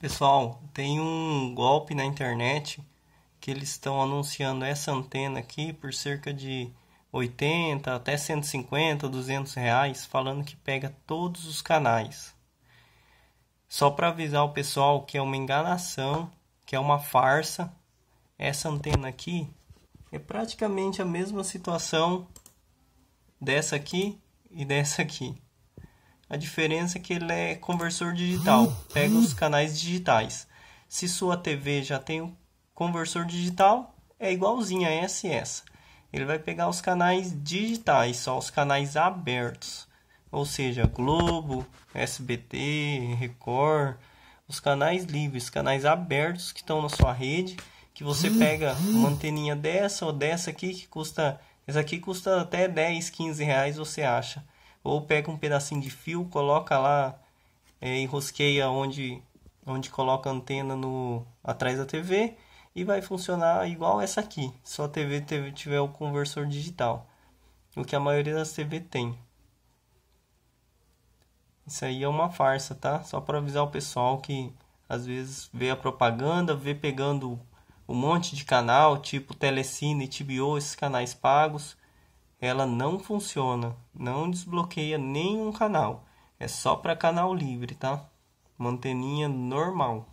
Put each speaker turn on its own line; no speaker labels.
Pessoal, tem um golpe na internet que eles estão anunciando essa antena aqui por cerca de 80 até 150, 200 reais, falando que pega todos os canais. Só para avisar o pessoal que é uma enganação, que é uma farsa. Essa antena aqui é praticamente a mesma situação dessa aqui e dessa aqui. A diferença é que ele é conversor digital, pega os canais digitais. Se sua TV já tem o conversor digital, é igualzinho a essa e essa. Ele vai pegar os canais digitais, só os canais abertos. Ou seja, Globo, SBT, Record, os canais livres, canais abertos que estão na sua rede, que você pega uma anteninha dessa ou dessa aqui que custa, essa aqui custa até 10, 15 reais, você acha ou pega um pedacinho de fio, coloca lá é, onde, onde coloca a antena no, atrás da TV e vai funcionar igual essa aqui, só a TV tiver o conversor digital, o que a maioria das TV tem. Isso aí é uma farsa, tá? Só para avisar o pessoal que às vezes vê a propaganda, vê pegando um monte de canal, tipo Telecine, TBO, esses canais pagos, ela não funciona, não desbloqueia nenhum canal. É só para canal livre, tá? Manteninha normal.